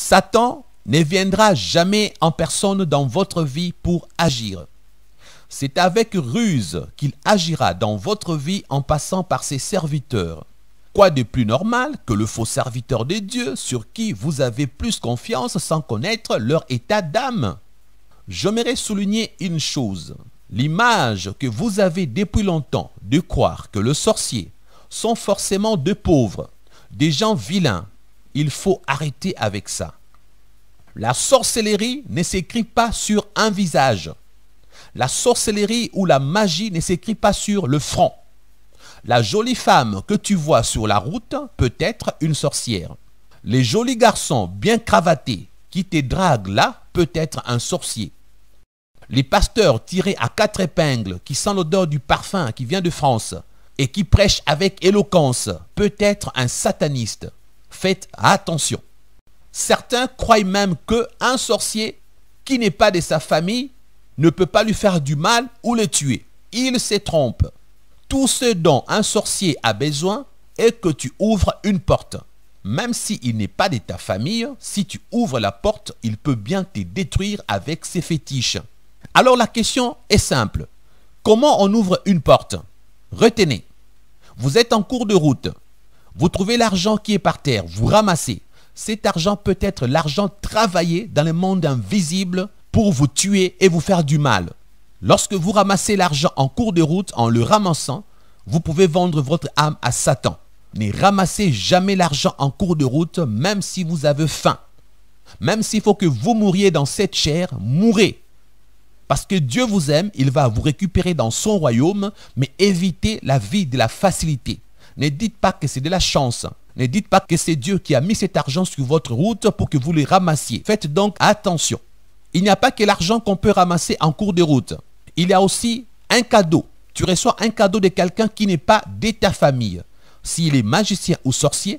Satan ne viendra jamais en personne dans votre vie pour agir. C'est avec ruse qu'il agira dans votre vie en passant par ses serviteurs. Quoi de plus normal que le faux serviteur de Dieu sur qui vous avez plus confiance sans connaître leur état d'âme J'aimerais souligner une chose. L'image que vous avez depuis longtemps de croire que le sorcier sont forcément de pauvres, des gens vilains, il faut arrêter avec ça. La sorcellerie ne s'écrit pas sur un visage. La sorcellerie ou la magie ne s'écrit pas sur le front. La jolie femme que tu vois sur la route peut être une sorcière. Les jolis garçons bien cravatés qui te draguent là peut être un sorcier. Les pasteurs tirés à quatre épingles qui sent l'odeur du parfum qui vient de France et qui prêchent avec éloquence peut être un sataniste faites attention. Certains croient même qu'un sorcier qui n'est pas de sa famille ne peut pas lui faire du mal ou le tuer. Il se trompe. Tout ce dont un sorcier a besoin est que tu ouvres une porte. Même s'il n'est pas de ta famille, si tu ouvres la porte, il peut bien te détruire avec ses fétiches. Alors la question est simple. Comment on ouvre une porte Retenez, vous êtes en cours de route. Vous trouvez l'argent qui est par terre, vous ramassez. Cet argent peut être l'argent travaillé dans le monde invisible pour vous tuer et vous faire du mal. Lorsque vous ramassez l'argent en cours de route en le ramassant, vous pouvez vendre votre âme à Satan. Ne ramassez jamais l'argent en cours de route, même si vous avez faim. Même s'il faut que vous mouriez dans cette chair, mourrez. Parce que Dieu vous aime, il va vous récupérer dans son royaume, mais évitez la vie de la facilité. Ne dites pas que c'est de la chance. Ne dites pas que c'est Dieu qui a mis cet argent sur votre route pour que vous le ramassiez. Faites donc attention. Il n'y a pas que l'argent qu'on peut ramasser en cours de route. Il y a aussi un cadeau. Tu reçois un cadeau de quelqu'un qui n'est pas de ta famille. S'il est magicien ou sorcier,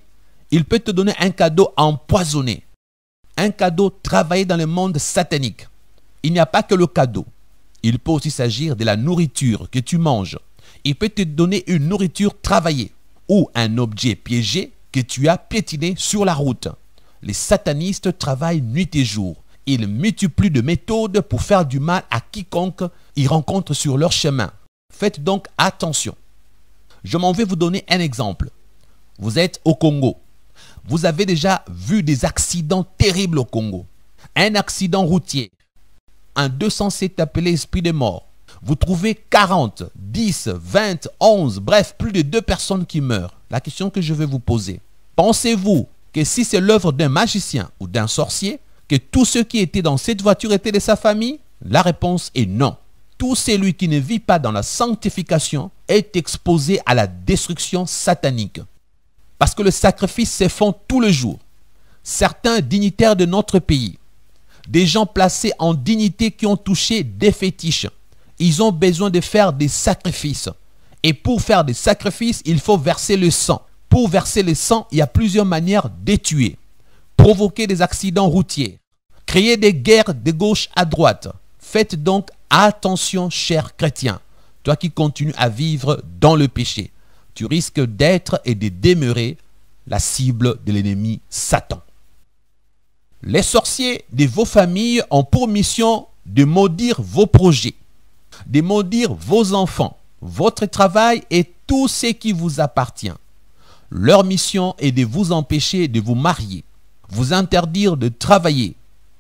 il peut te donner un cadeau empoisonné. Un cadeau travaillé dans le monde satanique. Il n'y a pas que le cadeau. Il peut aussi s'agir de la nourriture que tu manges. Il peut te donner une nourriture travaillée ou un objet piégé que tu as piétiné sur la route. Les satanistes travaillent nuit et jour. Ils multiplient de méthodes pour faire du mal à quiconque ils rencontrent sur leur chemin. Faites donc attention. Je m'en vais vous donner un exemple. Vous êtes au Congo. Vous avez déjà vu des accidents terribles au Congo. Un accident routier. Un 207 appelé esprit de mort. Vous trouvez 40, 10, 20, 11, bref, plus de deux personnes qui meurent. La question que je vais vous poser, pensez-vous que si c'est l'œuvre d'un magicien ou d'un sorcier, que tous ceux qui étaient dans cette voiture étaient de sa famille La réponse est non. Tout celui qui ne vit pas dans la sanctification est exposé à la destruction satanique. Parce que le sacrifice s'effondre tout le jour. Certains dignitaires de notre pays, des gens placés en dignité qui ont touché des fétiches, ils ont besoin de faire des sacrifices. Et pour faire des sacrifices, il faut verser le sang. Pour verser le sang, il y a plusieurs manières d'étuer. Provoquer des accidents routiers. Créer des guerres de gauche à droite. Faites donc attention, chers chrétiens. Toi qui continues à vivre dans le péché, tu risques d'être et de demeurer la cible de l'ennemi Satan. Les sorciers de vos familles ont pour mission de maudire vos projets, de maudire vos enfants, votre travail et tout ce qui vous appartient. Leur mission est de vous empêcher de vous marier, vous interdire de travailler,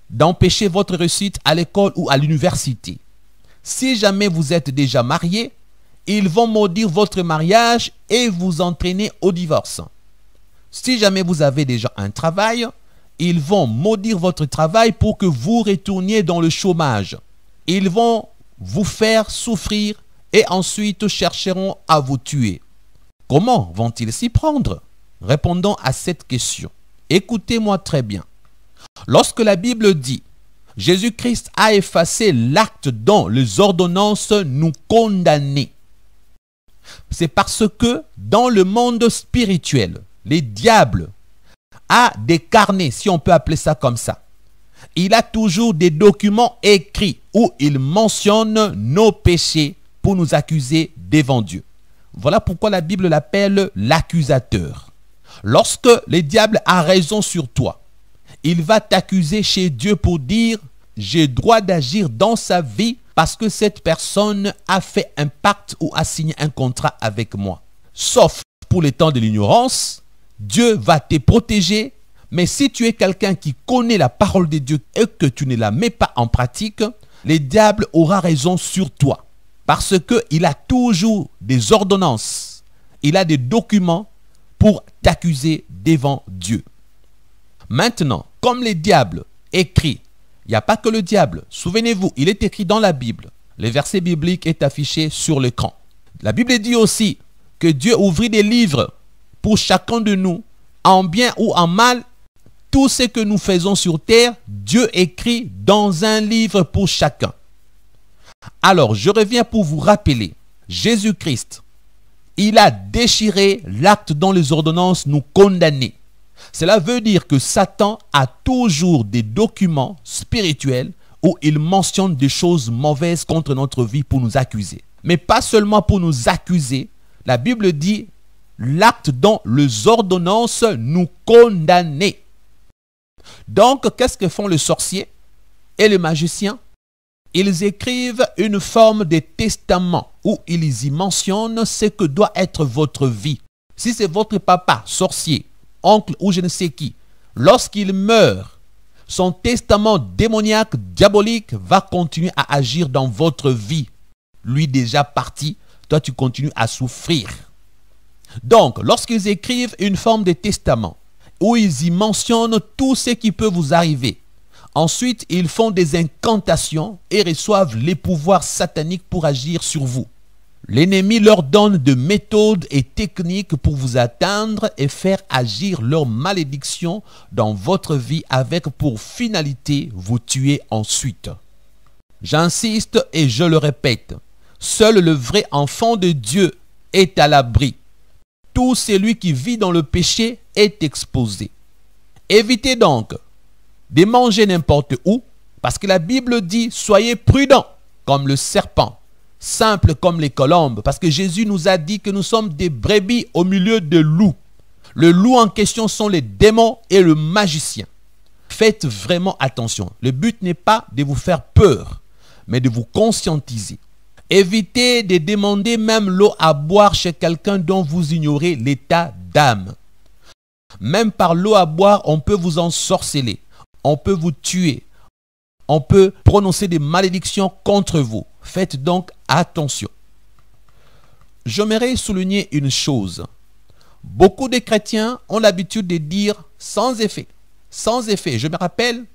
d'empêcher votre réussite à l'école ou à l'université. Si jamais vous êtes déjà marié, ils vont maudire votre mariage et vous entraîner au divorce. Si jamais vous avez déjà un travail, ils vont maudire votre travail pour que vous retourniez dans le chômage. Ils vont vous faire souffrir et ensuite chercheront à vous tuer. Comment vont-ils s'y prendre Répondons à cette question. Écoutez-moi très bien. Lorsque la Bible dit Jésus-Christ a effacé l'acte dont les ordonnances nous condamnaient, c'est parce que dans le monde spirituel, les diables a des carnets, si on peut appeler ça comme ça, il a toujours des documents écrits où il mentionne nos péchés pour nous accuser devant Dieu. Voilà pourquoi la Bible l'appelle l'accusateur. Lorsque le diable a raison sur toi, il va t'accuser chez Dieu pour dire, j'ai droit d'agir dans sa vie parce que cette personne a fait un pacte ou a signé un contrat avec moi. Sauf pour les temps de l'ignorance, Dieu va te protéger. Mais si tu es quelqu'un qui connaît la parole de Dieu et que tu ne la mets pas en pratique, le diable aura raison sur toi. Parce qu'il a toujours des ordonnances, il a des documents pour t'accuser devant Dieu. Maintenant, comme le diable écrit, il n'y a pas que le diable. Souvenez-vous, il est écrit dans la Bible. Le verset biblique est affiché sur l'écran. La Bible dit aussi que Dieu ouvrit des livres pour chacun de nous, en bien ou en mal, tout ce que nous faisons sur terre, Dieu écrit dans un livre pour chacun. Alors, je reviens pour vous rappeler, Jésus-Christ, il a déchiré l'acte dont les ordonnances nous condamnaient. Cela veut dire que Satan a toujours des documents spirituels où il mentionne des choses mauvaises contre notre vie pour nous accuser. Mais pas seulement pour nous accuser. La Bible dit l'acte dont les ordonnances nous condamnaient. Donc, qu'est-ce que font le sorcier et le magicien Ils écrivent une forme de testament où ils y mentionnent ce que doit être votre vie. Si c'est votre papa, sorcier, oncle ou je ne sais qui, lorsqu'il meurt, son testament démoniaque, diabolique, va continuer à agir dans votre vie. Lui déjà parti, toi tu continues à souffrir. Donc, lorsqu'ils écrivent une forme de testament, où ils y mentionnent tout ce qui peut vous arriver. Ensuite, ils font des incantations et reçoivent les pouvoirs sataniques pour agir sur vous. L'ennemi leur donne de méthodes et techniques pour vous atteindre et faire agir leur malédiction dans votre vie avec pour finalité vous tuer ensuite. J'insiste et je le répète, seul le vrai enfant de Dieu est à l'abri celui qui vit dans le péché est exposé. Évitez donc de manger n'importe où, parce que la Bible dit, soyez prudents comme le serpent, simples comme les colombes, parce que Jésus nous a dit que nous sommes des brebis au milieu de loups. Le loup en question sont les démons et le magicien. Faites vraiment attention. Le but n'est pas de vous faire peur, mais de vous conscientiser. Évitez de demander même l'eau à boire chez quelqu'un dont vous ignorez l'état d'âme. Même par l'eau à boire, on peut vous ensorceler, on peut vous tuer, on peut prononcer des malédictions contre vous. Faites donc attention. J'aimerais souligner une chose. Beaucoup de chrétiens ont l'habitude de dire sans effet, sans effet. Je me rappelle,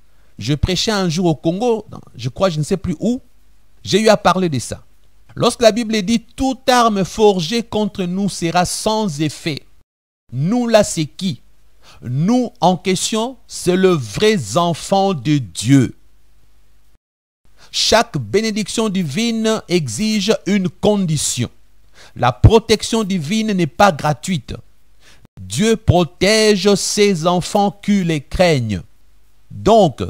je prêchais un jour au Congo, je crois, je ne sais plus où, j'ai eu à parler de ça. Lorsque la Bible dit toute arme forgée contre nous sera sans effet, nous là c'est qui Nous en question, c'est le vrai enfant de Dieu. Chaque bénédiction divine exige une condition. La protection divine n'est pas gratuite. Dieu protège ses enfants qui les craignent. Donc,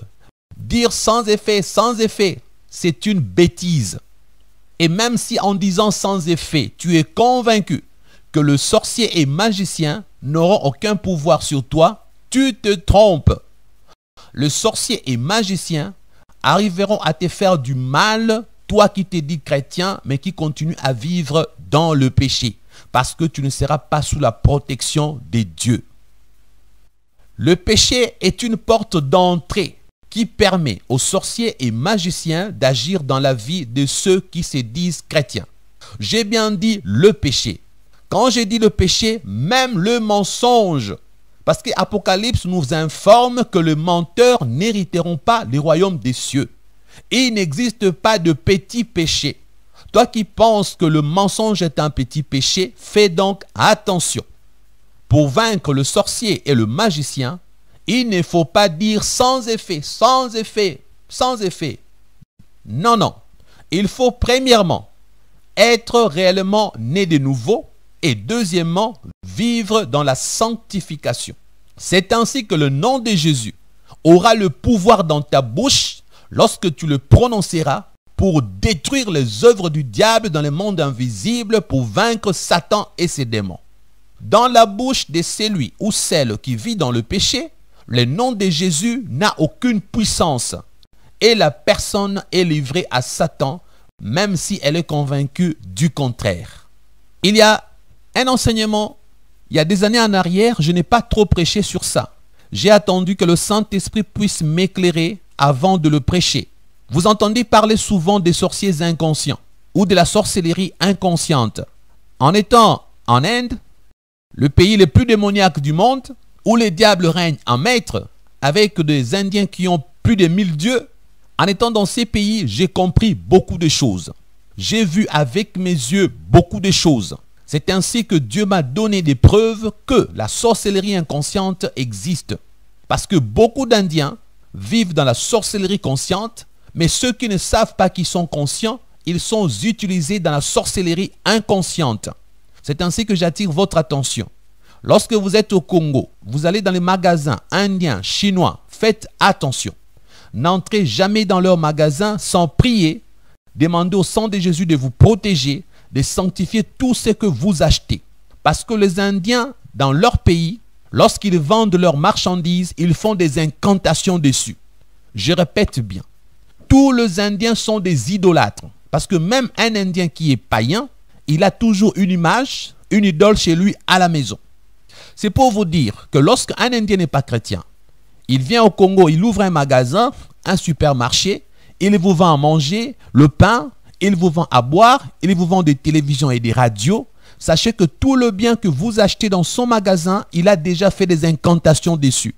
dire sans effet, sans effet, c'est une bêtise. Et même si en disant sans effet, tu es convaincu que le sorcier et magicien n'auront aucun pouvoir sur toi, tu te trompes. Le sorcier et magicien arriveront à te faire du mal, toi qui t'es dit chrétien, mais qui continue à vivre dans le péché, parce que tu ne seras pas sous la protection des dieux. Le péché est une porte d'entrée qui permet aux sorciers et magiciens d'agir dans la vie de ceux qui se disent chrétiens. J'ai bien dit le péché. Quand j'ai dit le péché, même le mensonge. Parce que Apocalypse nous informe que les menteurs n'hériteront pas les royaumes des cieux. Et il n'existe pas de petit péché. Toi qui penses que le mensonge est un petit péché, fais donc attention. Pour vaincre le sorcier et le magicien, il ne faut pas dire sans effet, sans effet, sans effet. Non, non. Il faut premièrement être réellement né de nouveau et deuxièmement vivre dans la sanctification. C'est ainsi que le nom de Jésus aura le pouvoir dans ta bouche lorsque tu le prononceras pour détruire les œuvres du diable dans le monde invisible, pour vaincre Satan et ses démons. Dans la bouche de celui ou celle qui vit dans le péché, le nom de Jésus n'a aucune puissance et la personne est livrée à Satan même si elle est convaincue du contraire. Il y a un enseignement, il y a des années en arrière, je n'ai pas trop prêché sur ça. J'ai attendu que le Saint-Esprit puisse m'éclairer avant de le prêcher. Vous entendez parler souvent des sorciers inconscients ou de la sorcellerie inconsciente. En étant en Inde, le pays le plus démoniaque du monde, où les diables règnent en maître, avec des Indiens qui ont plus de 1000 dieux, en étant dans ces pays, j'ai compris beaucoup de choses. J'ai vu avec mes yeux beaucoup de choses. C'est ainsi que Dieu m'a donné des preuves que la sorcellerie inconsciente existe. Parce que beaucoup d'Indiens vivent dans la sorcellerie consciente, mais ceux qui ne savent pas qu'ils sont conscients, ils sont utilisés dans la sorcellerie inconsciente. C'est ainsi que j'attire votre attention. Lorsque vous êtes au Congo, vous allez dans les magasins indiens, chinois, faites attention. N'entrez jamais dans leurs magasins sans prier, demandez au sang de Jésus de vous protéger, de sanctifier tout ce que vous achetez. Parce que les Indiens, dans leur pays, lorsqu'ils vendent leurs marchandises, ils font des incantations dessus. Je répète bien, tous les Indiens sont des idolâtres. Parce que même un Indien qui est païen, il a toujours une image, une idole chez lui à la maison. C'est pour vous dire que lorsqu'un Indien n'est pas chrétien, il vient au Congo, il ouvre un magasin, un supermarché, il vous vend à manger, le pain, il vous vend à boire, il vous vend des télévisions et des radios. Sachez que tout le bien que vous achetez dans son magasin, il a déjà fait des incantations dessus.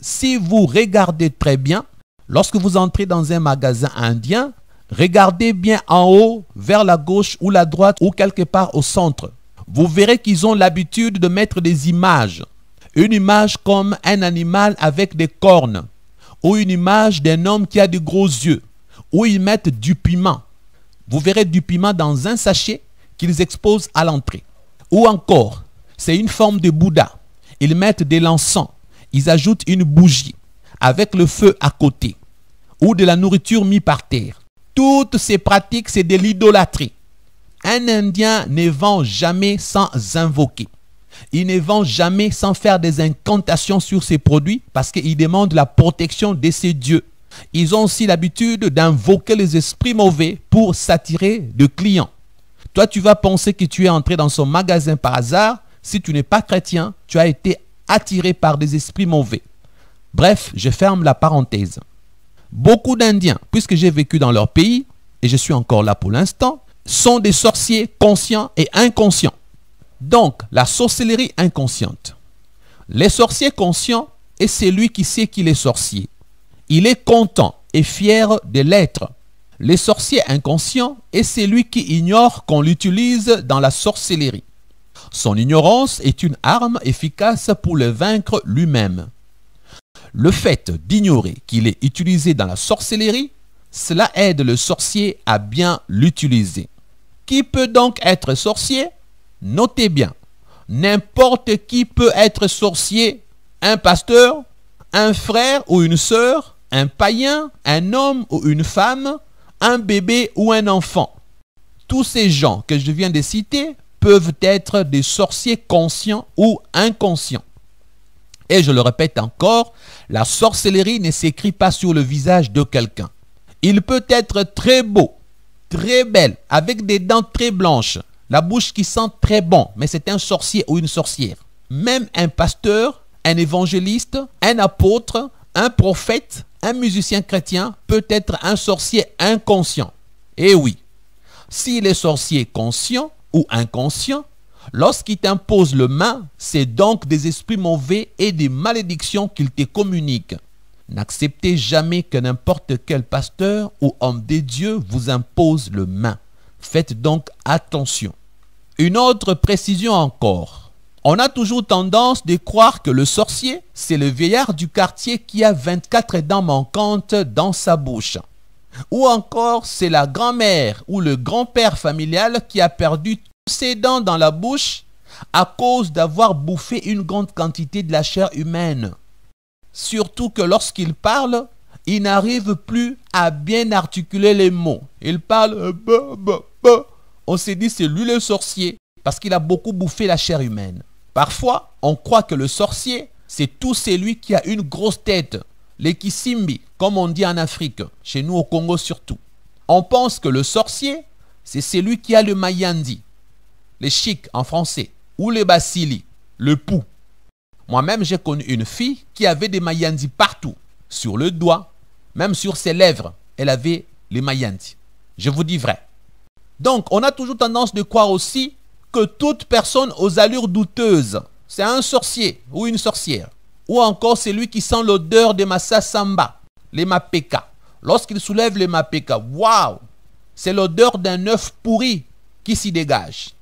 Si vous regardez très bien, lorsque vous entrez dans un magasin indien, regardez bien en haut, vers la gauche ou la droite ou quelque part au centre vous verrez qu'ils ont l'habitude de mettre des images. Une image comme un animal avec des cornes, ou une image d'un homme qui a de gros yeux, ou ils mettent du piment. Vous verrez du piment dans un sachet qu'ils exposent à l'entrée. Ou encore, c'est une forme de Bouddha. Ils mettent des l'encens, ils ajoutent une bougie avec le feu à côté, ou de la nourriture mise par terre. Toutes ces pratiques, c'est de l'idolâtrie. Un Indien ne vend jamais sans invoquer. Il ne vend jamais sans faire des incantations sur ses produits parce qu'il demande la protection de ses dieux. Ils ont aussi l'habitude d'invoquer les esprits mauvais pour s'attirer de clients. Toi, tu vas penser que tu es entré dans son magasin par hasard. Si tu n'es pas chrétien, tu as été attiré par des esprits mauvais. Bref, je ferme la parenthèse. Beaucoup d'Indiens, puisque j'ai vécu dans leur pays, et je suis encore là pour l'instant, sont des sorciers conscients et inconscients. Donc, la sorcellerie inconsciente. Les sorciers conscients est celui qui sait qu'il est sorcier. Il est content et fier de l'être. Les sorciers inconscients est celui qui ignore qu'on l'utilise dans la sorcellerie. Son ignorance est une arme efficace pour le vaincre lui-même. Le fait d'ignorer qu'il est utilisé dans la sorcellerie, cela aide le sorcier à bien l'utiliser. Qui peut donc être sorcier Notez bien, n'importe qui peut être sorcier. Un pasteur, un frère ou une sœur, un païen, un homme ou une femme, un bébé ou un enfant. Tous ces gens que je viens de citer peuvent être des sorciers conscients ou inconscients. Et je le répète encore, la sorcellerie ne s'écrit pas sur le visage de quelqu'un. Il peut être très beau, très belle, avec des dents très blanches, la bouche qui sent très bon, mais c'est un sorcier ou une sorcière. Même un pasteur, un évangéliste, un apôtre, un prophète, un musicien chrétien peut être un sorcier inconscient. Eh oui, s'il est sorcier conscient ou inconscient, lorsqu'il t'impose le main, c'est donc des esprits mauvais et des malédictions qu'il te communique. N'acceptez jamais que n'importe quel pasteur ou homme des dieux vous impose le main. Faites donc attention. Une autre précision encore. On a toujours tendance de croire que le sorcier, c'est le vieillard du quartier qui a 24 dents manquantes dans sa bouche. Ou encore, c'est la grand-mère ou le grand-père familial qui a perdu tous ses dents dans la bouche à cause d'avoir bouffé une grande quantité de la chair humaine. Surtout que lorsqu'il parle, il n'arrive plus à bien articuler les mots. Il parle... Euh, bah, bah, bah. On s'est dit, c'est lui le sorcier, parce qu'il a beaucoup bouffé la chair humaine. Parfois, on croit que le sorcier, c'est tout celui qui a une grosse tête, les kisimbi, comme on dit en Afrique, chez nous au Congo surtout. On pense que le sorcier, c'est celui qui a le mayandi, les chic en français, ou le basili, le pou. Moi-même, j'ai connu une fille qui avait des mayandis partout, sur le doigt, même sur ses lèvres. Elle avait les mayandis. Je vous dis vrai. Donc, on a toujours tendance de croire aussi que toute personne aux allures douteuses, c'est un sorcier ou une sorcière. Ou encore celui qui sent l'odeur des Massa les Mapeka. Lorsqu'il soulève les Mapeka, waouh, c'est l'odeur d'un œuf pourri qui s'y dégage.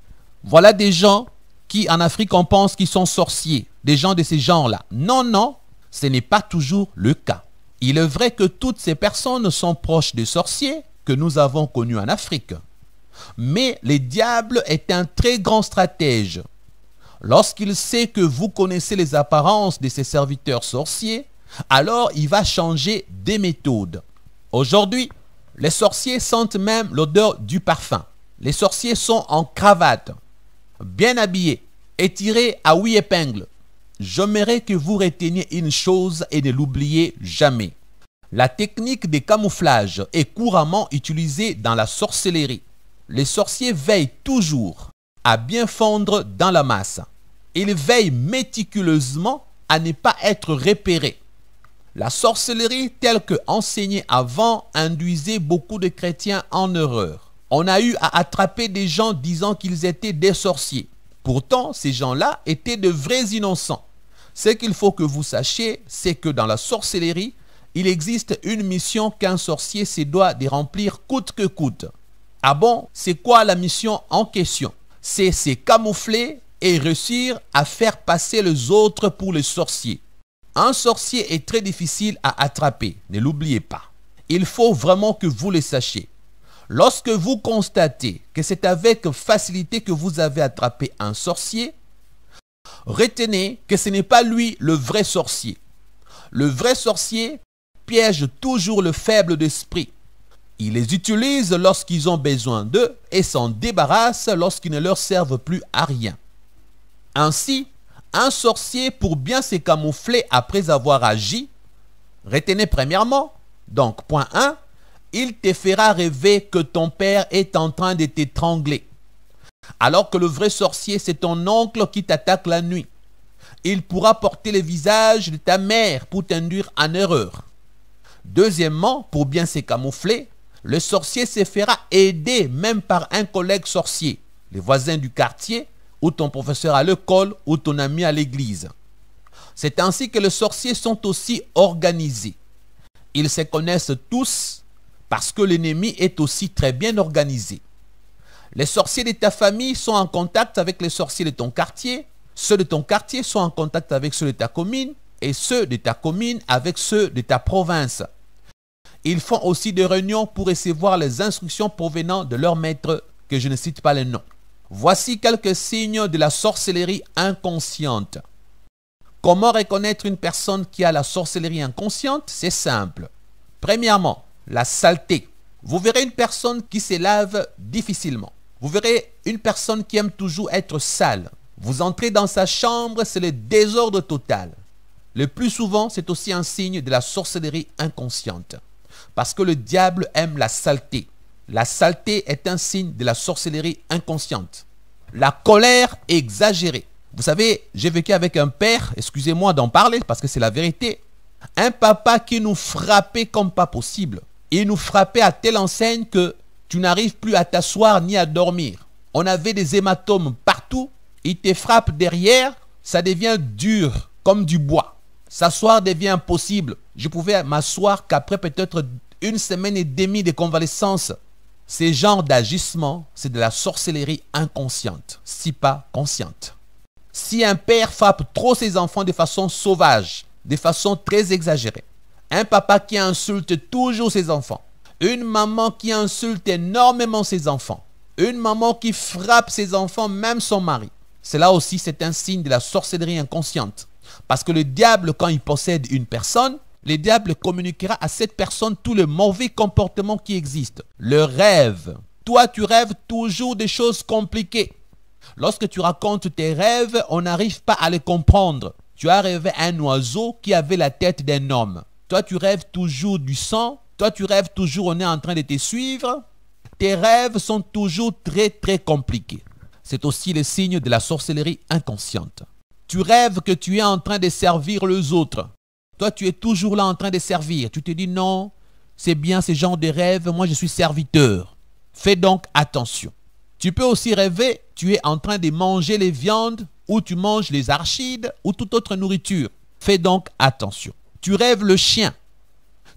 Voilà des gens qui en Afrique, on pense qu'ils sont sorciers, des gens de ces genres-là. Non, non, ce n'est pas toujours le cas. Il est vrai que toutes ces personnes sont proches des sorciers que nous avons connus en Afrique. Mais le diable est un très grand stratège. Lorsqu'il sait que vous connaissez les apparences de ses serviteurs sorciers, alors il va changer des méthodes. Aujourd'hui, les sorciers sentent même l'odeur du parfum. Les sorciers sont en cravate bien habillé étiré à huit épingles, j'aimerais que vous reteniez une chose et ne l'oubliez jamais. La technique des camouflages est couramment utilisée dans la sorcellerie. Les sorciers veillent toujours à bien fondre dans la masse. Ils veillent méticuleusement à ne pas être repérés. La sorcellerie telle que enseignée avant induisait beaucoup de chrétiens en erreur. On a eu à attraper des gens disant qu'ils étaient des sorciers. Pourtant, ces gens-là étaient de vrais innocents. Ce qu'il faut que vous sachiez, c'est que dans la sorcellerie, il existe une mission qu'un sorcier se doit de remplir coûte que coûte. Ah bon, c'est quoi la mission en question C'est se camoufler et réussir à faire passer les autres pour les sorciers. Un sorcier est très difficile à attraper, ne l'oubliez pas. Il faut vraiment que vous le sachiez. Lorsque vous constatez que c'est avec facilité que vous avez attrapé un sorcier, retenez que ce n'est pas lui le vrai sorcier. Le vrai sorcier piège toujours le faible d'esprit. Il les utilise lorsqu'ils ont besoin d'eux et s'en débarrasse lorsqu'ils ne leur servent plus à rien. Ainsi, un sorcier, pour bien se camoufler après avoir agi, retenez premièrement, donc point 1, il te fera rêver que ton père est en train de t'étrangler. Alors que le vrai sorcier, c'est ton oncle qui t'attaque la nuit. Il pourra porter le visage de ta mère pour t'induire en erreur. Deuxièmement, pour bien se camoufler, le sorcier se fera aider même par un collègue sorcier, les voisins du quartier, ou ton professeur à l'école, ou ton ami à l'église. C'est ainsi que les sorciers sont aussi organisés. Ils se connaissent tous parce que l'ennemi est aussi très bien organisé. Les sorciers de ta famille sont en contact avec les sorciers de ton quartier, ceux de ton quartier sont en contact avec ceux de ta commune, et ceux de ta commune avec ceux de ta province. Ils font aussi des réunions pour recevoir les instructions provenant de leur maître, que je ne cite pas les noms. Voici quelques signes de la sorcellerie inconsciente. Comment reconnaître une personne qui a la sorcellerie inconsciente C'est simple. Premièrement, la saleté. Vous verrez une personne qui se lave difficilement. Vous verrez une personne qui aime toujours être sale. Vous entrez dans sa chambre, c'est le désordre total. Le plus souvent, c'est aussi un signe de la sorcellerie inconsciente. Parce que le diable aime la saleté. La saleté est un signe de la sorcellerie inconsciente. La colère exagérée. Vous savez, j'ai vécu avec un père, excusez-moi d'en parler parce que c'est la vérité, un papa qui nous frappait comme pas possible et nous frappait à telle enseigne que tu n'arrives plus à t'asseoir ni à dormir. On avait des hématomes partout, Il te frappe derrière, ça devient dur comme du bois. S'asseoir devient impossible. Je pouvais m'asseoir qu'après peut-être une semaine et demie de convalescence. Ces genre d'agissement, c'est de la sorcellerie inconsciente, si pas consciente. Si un père frappe trop ses enfants de façon sauvage, de façon très exagérée, un papa qui insulte toujours ses enfants. Une maman qui insulte énormément ses enfants. Une maman qui frappe ses enfants, même son mari. Cela aussi, c'est un signe de la sorcellerie inconsciente. Parce que le diable, quand il possède une personne, le diable communiquera à cette personne tout le mauvais comportement qui existe. Le rêve. Toi, tu rêves toujours des choses compliquées. Lorsque tu racontes tes rêves, on n'arrive pas à les comprendre. Tu as rêvé un oiseau qui avait la tête d'un homme. Toi, tu rêves toujours du sang. Toi, tu rêves toujours, on est en train de te suivre. Tes rêves sont toujours très, très compliqués. C'est aussi le signe de la sorcellerie inconsciente. Tu rêves que tu es en train de servir les autres. Toi, tu es toujours là en train de servir. Tu te dis non, c'est bien ce genre de rêve, moi je suis serviteur. Fais donc attention. Tu peux aussi rêver, tu es en train de manger les viandes ou tu manges les archides ou toute autre nourriture. Fais donc attention tu rêves le chien,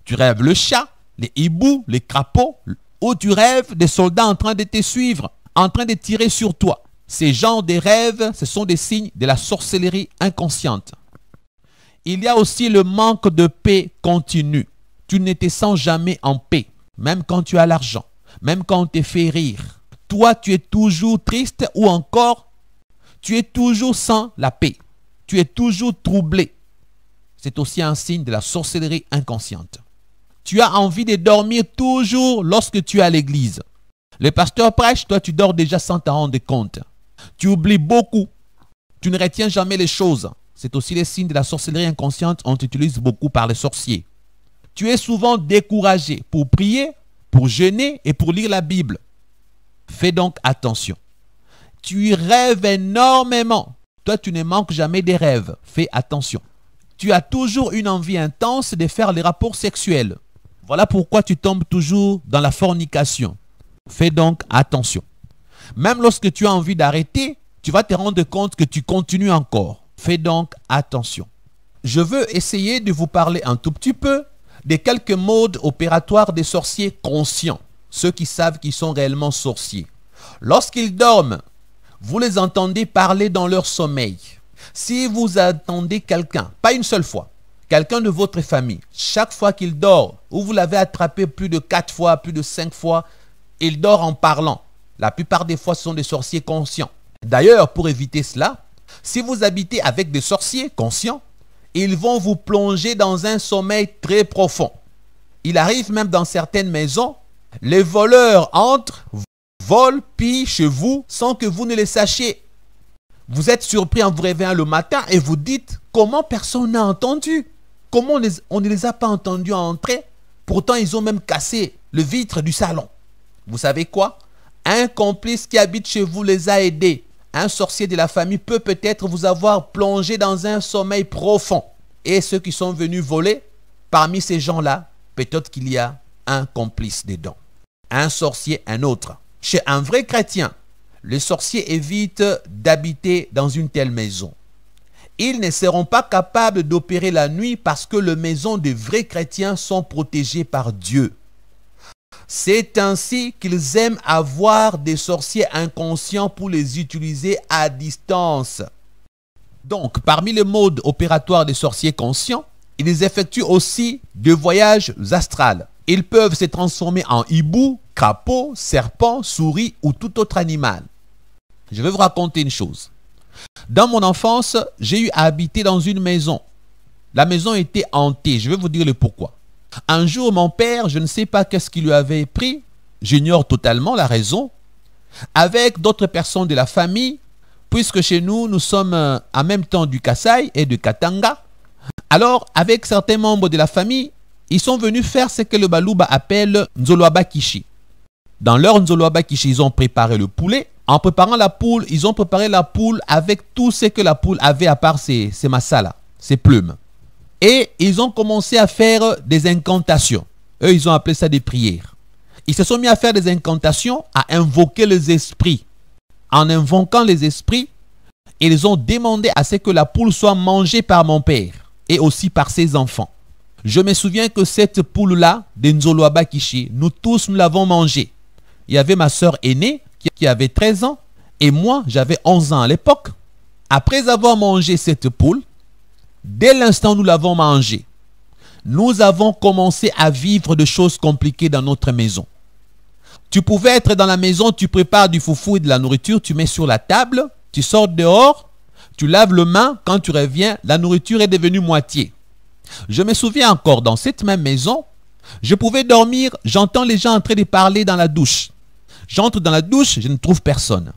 tu rêves le chat, les hiboux, les crapauds, ou tu rêves des soldats en train de te suivre, en train de tirer sur toi. Ces genres de rêves, ce sont des signes de la sorcellerie inconsciente. Il y a aussi le manque de paix continue. Tu ne te sens jamais en paix, même quand tu as l'argent, même quand on te fait rire. Toi, tu es toujours triste ou encore, tu es toujours sans la paix. Tu es toujours troublé c'est aussi un signe de la sorcellerie inconsciente. Tu as envie de dormir toujours lorsque tu es à l'église. Le pasteur prêche, toi tu dors déjà sans t'en rendre compte. Tu oublies beaucoup. Tu ne retiens jamais les choses. C'est aussi les signes de la sorcellerie inconsciente. On t'utilise beaucoup par les sorciers. Tu es souvent découragé pour prier, pour jeûner et pour lire la Bible. Fais donc attention. Tu rêves énormément. Toi, tu ne manques jamais des rêves. Fais attention tu as toujours une envie intense de faire les rapports sexuels. Voilà pourquoi tu tombes toujours dans la fornication. Fais donc attention. Même lorsque tu as envie d'arrêter, tu vas te rendre compte que tu continues encore. Fais donc attention. Je veux essayer de vous parler un tout petit peu des quelques modes opératoires des sorciers conscients, ceux qui savent qu'ils sont réellement sorciers. Lorsqu'ils dorment, vous les entendez parler dans leur sommeil. Si vous attendez quelqu'un, pas une seule fois, quelqu'un de votre famille, chaque fois qu'il dort, ou vous l'avez attrapé plus de quatre fois, plus de 5 fois, il dort en parlant. La plupart des fois, ce sont des sorciers conscients. D'ailleurs, pour éviter cela, si vous habitez avec des sorciers conscients, ils vont vous plonger dans un sommeil très profond. Il arrive même dans certaines maisons, les voleurs entrent, volent, pillent chez vous sans que vous ne les sachiez vous êtes surpris en vous réveillant le matin et vous dites comment personne n'a entendu. Comment on, ne les a pas entendus entrer Pourtant, ils ont même cassé le vitre du salon. Vous savez quoi Un complice qui habite chez vous les a aidés. Un sorcier de la famille peut peut-être vous avoir plongé dans un sommeil profond. Et ceux qui sont venus voler, parmi ces gens-là, peut-être qu'il y a un complice dedans. Un sorcier, un autre. Chez un vrai chrétien, les sorciers évitent d'habiter dans une telle maison. Ils ne seront pas capables d'opérer la nuit parce que les maisons des vrais chrétiens sont protégées par Dieu. C'est ainsi qu'ils aiment avoir des sorciers inconscients pour les utiliser à distance. Donc, parmi les modes opératoires des sorciers conscients, ils effectuent aussi des voyages astrales. Ils peuvent se transformer en hibou crapaud, serpent, souris ou tout autre animal. Je vais vous raconter une chose. Dans mon enfance, j'ai eu à habiter dans une maison. La maison était hantée. Je vais vous dire le pourquoi. Un jour, mon père, je ne sais pas qu'est-ce qui lui avait pris, j'ignore totalement la raison, avec d'autres personnes de la famille, puisque chez nous, nous sommes euh, en même temps du Kasai et du Katanga. Alors, avec certains membres de la famille, ils sont venus faire ce que le Balouba appelle Nzoloabakishi. Dans leur Nzoloba Abakishi, ils ont préparé le poulet. En préparant la poule, ils ont préparé la poule avec tout ce que la poule avait à part ses, ses ses plumes. Et ils ont commencé à faire des incantations. Eux, ils ont appelé ça des prières. Ils se sont mis à faire des incantations, à invoquer les esprits. En invoquant les esprits, ils ont demandé à ce que la poule soit mangée par mon père et aussi par ses enfants. Je me souviens que cette poule-là, des Nzoloba nous tous, nous l'avons mangée il y avait ma soeur aînée qui avait 13 ans et moi, j'avais 11 ans à l'époque. Après avoir mangé cette poule, dès l'instant où nous l'avons mangée, nous avons commencé à vivre de choses compliquées dans notre maison. Tu pouvais être dans la maison, tu prépares du foufou et de la nourriture, tu mets sur la table, tu sors dehors, tu laves le main, quand tu reviens, la nourriture est devenue moitié. Je me souviens encore, dans cette même maison, je pouvais dormir, j'entends les gens en train de parler dans la douche. J'entre dans la douche, je ne trouve personne.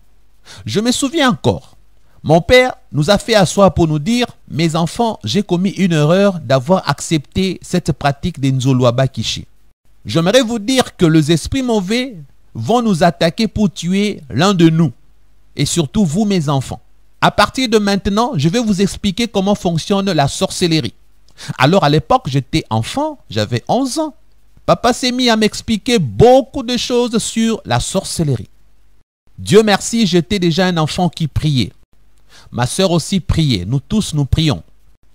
Je me souviens encore. Mon père nous a fait asseoir pour nous dire Mes enfants, j'ai commis une erreur d'avoir accepté cette pratique des Nzoluaba J'aimerais vous dire que les esprits mauvais vont nous attaquer pour tuer l'un de nous, et surtout vous, mes enfants. À partir de maintenant, je vais vous expliquer comment fonctionne la sorcellerie. Alors à l'époque, j'étais enfant, j'avais 11 ans. Papa s'est mis à m'expliquer beaucoup de choses sur la sorcellerie. Dieu merci, j'étais déjà un enfant qui priait. Ma soeur aussi priait. Nous tous, nous prions.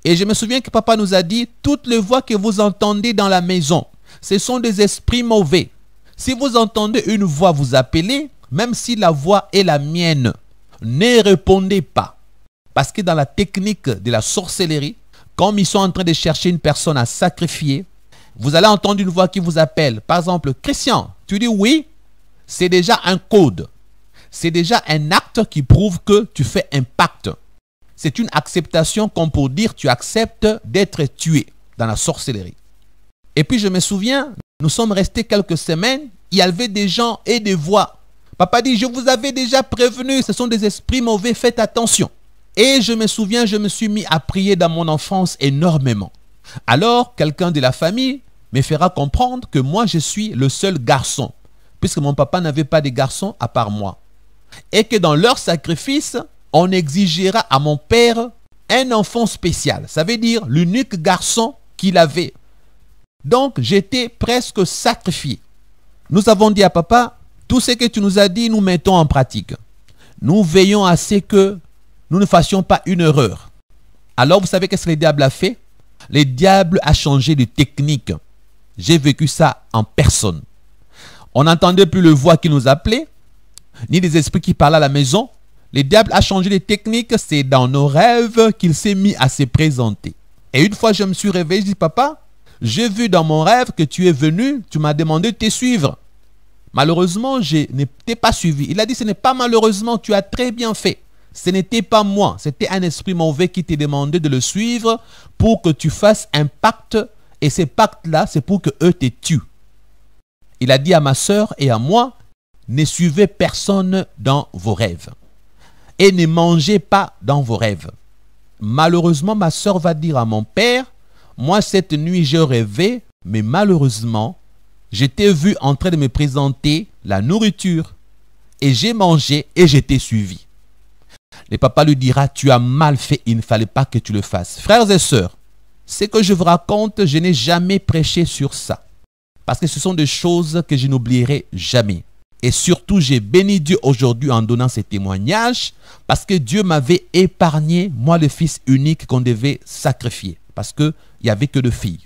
Et je me souviens que papa nous a dit, toutes les voix que vous entendez dans la maison, ce sont des esprits mauvais. Si vous entendez une voix vous appeler, même si la voix est la mienne, ne répondez pas. Parce que dans la technique de la sorcellerie, comme ils sont en train de chercher une personne à sacrifier, vous allez entendre une voix qui vous appelle. Par exemple, Christian, tu dis oui, c'est déjà un code. C'est déjà un acte qui prouve que tu fais un pacte. C'est une acceptation comme pour dire tu acceptes d'être tué dans la sorcellerie. Et puis je me souviens, nous sommes restés quelques semaines, il y avait des gens et des voix. Papa dit, je vous avais déjà prévenu, ce sont des esprits mauvais, faites attention. Et je me souviens, je me suis mis à prier dans mon enfance énormément. Alors, quelqu'un de la famille me fera comprendre que moi je suis le seul garçon, puisque mon papa n'avait pas de garçon à part moi. Et que dans leur sacrifice, on exigera à mon père un enfant spécial. Ça veut dire l'unique garçon qu'il avait. Donc j'étais presque sacrifié. Nous avons dit à papa, tout ce que tu nous as dit, nous mettons en pratique. Nous veillons à ce que nous ne fassions pas une erreur. Alors vous savez qu'est-ce que le diable a fait Le diable a changé de technique. J'ai vécu ça en personne. On n'entendait plus le voix qui nous appelait, ni des esprits qui parlaient à la maison. Le diable a changé de technique, c'est dans nos rêves qu'il s'est mis à se présenter. Et une fois, je me suis réveillé, je dis, papa, j'ai vu dans mon rêve que tu es venu, tu m'as demandé de te suivre. Malheureusement, je ne t'ai pas suivi. Il a dit, ce n'est pas malheureusement, tu as très bien fait. Ce n'était pas moi, c'était un esprit mauvais qui t'a demandé de le suivre pour que tu fasses un pacte et ces pactes-là, c'est pour que eux te tuent. Il a dit à ma sœur et à moi, ne suivez personne dans vos rêves. Et ne mangez pas dans vos rêves. Malheureusement, ma sœur va dire à mon père, moi cette nuit j'ai rêvé, mais malheureusement, j'étais vu en train de me présenter la nourriture. Et j'ai mangé et j'étais suivi. Le papa lui dira, tu as mal fait, il ne fallait pas que tu le fasses. Frères et sœurs, ce que je vous raconte, je n'ai jamais prêché sur ça. Parce que ce sont des choses que je n'oublierai jamais. Et surtout, j'ai béni Dieu aujourd'hui en donnant ces témoignages parce que Dieu m'avait épargné, moi le fils unique qu'on devait sacrifier. Parce qu'il n'y avait que deux filles.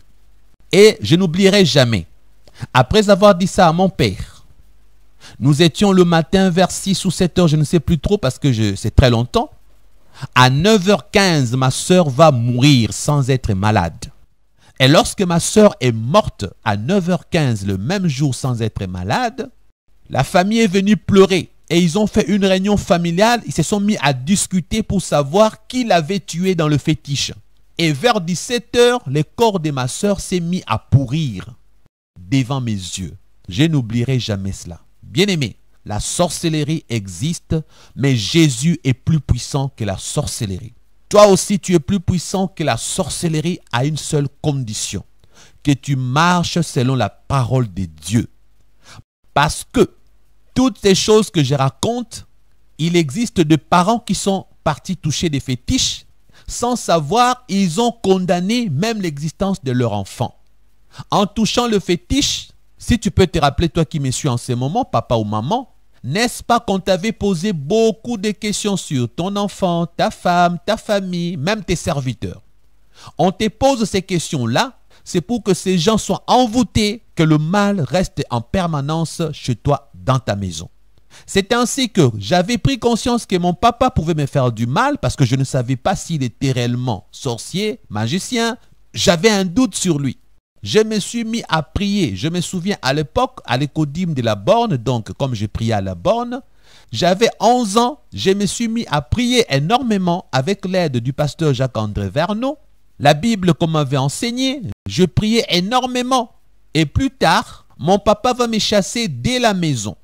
Et je n'oublierai jamais. Après avoir dit ça à mon père, nous étions le matin vers 6 ou 7 heures, je ne sais plus trop parce que c'est très longtemps. À 9h15, ma sœur va mourir sans être malade. Et lorsque ma sœur est morte à 9h15 le même jour sans être malade, la famille est venue pleurer et ils ont fait une réunion familiale. Ils se sont mis à discuter pour savoir qui l'avait tué dans le fétiche. Et vers 17h, le corps de ma sœur s'est mis à pourrir devant mes yeux. Je n'oublierai jamais cela. Bien aimé, la sorcellerie existe, mais Jésus est plus puissant que la sorcellerie. Toi aussi, tu es plus puissant que la sorcellerie à une seule condition, que tu marches selon la parole de Dieu. Parce que toutes ces choses que je raconte, il existe des parents qui sont partis toucher des fétiches. Sans savoir, ils ont condamné même l'existence de leur enfant. En touchant le fétiche, si tu peux te rappeler, toi qui me suis en ce moment, papa ou maman, n'est-ce pas qu'on t'avait posé beaucoup de questions sur ton enfant, ta femme, ta famille, même tes serviteurs On te pose ces questions-là, c'est pour que ces gens soient envoûtés, que le mal reste en permanence chez toi, dans ta maison. C'est ainsi que j'avais pris conscience que mon papa pouvait me faire du mal parce que je ne savais pas s'il était réellement sorcier, magicien. J'avais un doute sur lui. Je me suis mis à prier. Je me souviens à l'époque, à l'écodime de la borne, donc comme je priais à la borne, j'avais 11 ans, je me suis mis à prier énormément avec l'aide du pasteur Jacques-André Vernon. La Bible qu'on m'avait enseignée, je priais énormément. Et plus tard, mon papa va me chasser dès la maison.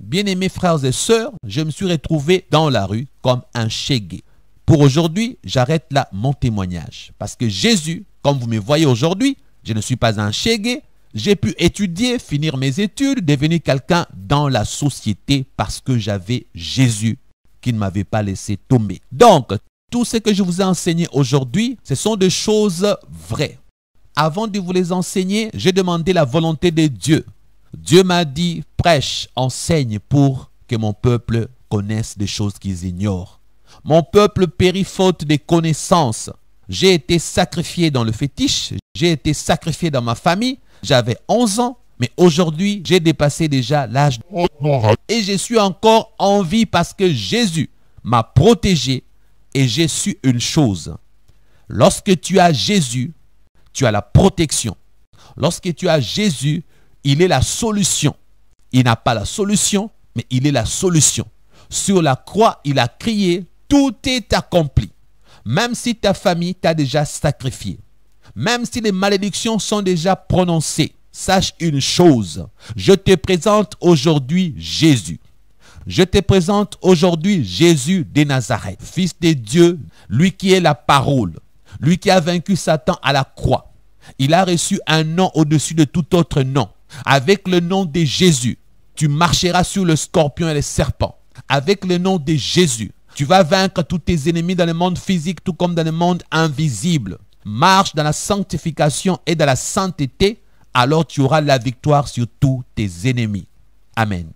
Bien-aimés frères et sœurs, je me suis retrouvé dans la rue comme un chégué. Pour aujourd'hui, j'arrête là mon témoignage. Parce que Jésus, comme vous me voyez aujourd'hui, je ne suis pas un chégué. J'ai pu étudier, finir mes études, devenir quelqu'un dans la société parce que j'avais Jésus qui ne m'avait pas laissé tomber. Donc, tout ce que je vous ai enseigné aujourd'hui, ce sont des choses vraies. Avant de vous les enseigner, j'ai demandé la volonté de Dieu. Dieu m'a dit, prêche, enseigne pour que mon peuple connaisse des choses qu'ils ignorent. Mon peuple périt faute des connaissances. J'ai été sacrifié dans le fétiche, j'ai été sacrifié dans ma famille, j'avais 11 ans, mais aujourd'hui, j'ai dépassé déjà l'âge de et je suis encore en vie parce que Jésus m'a protégé et j'ai su une chose. Lorsque tu as Jésus, tu as la protection. Lorsque tu as Jésus, il est la solution. Il n'a pas la solution, mais il est la solution. Sur la croix, il a crié, tout est accompli même si ta famille t'a déjà sacrifié, même si les malédictions sont déjà prononcées, sache une chose, je te présente aujourd'hui Jésus. Je te présente aujourd'hui Jésus des Nazareth, fils de Dieu, lui qui est la parole, lui qui a vaincu Satan à la croix. Il a reçu un nom au-dessus de tout autre nom. Avec le nom de Jésus, tu marcheras sur le scorpion et les serpents. Avec le nom de Jésus, tu vas vaincre tous tes ennemis dans le monde physique tout comme dans le monde invisible. Marche dans la sanctification et dans la sainteté, alors tu auras la victoire sur tous tes ennemis. Amen.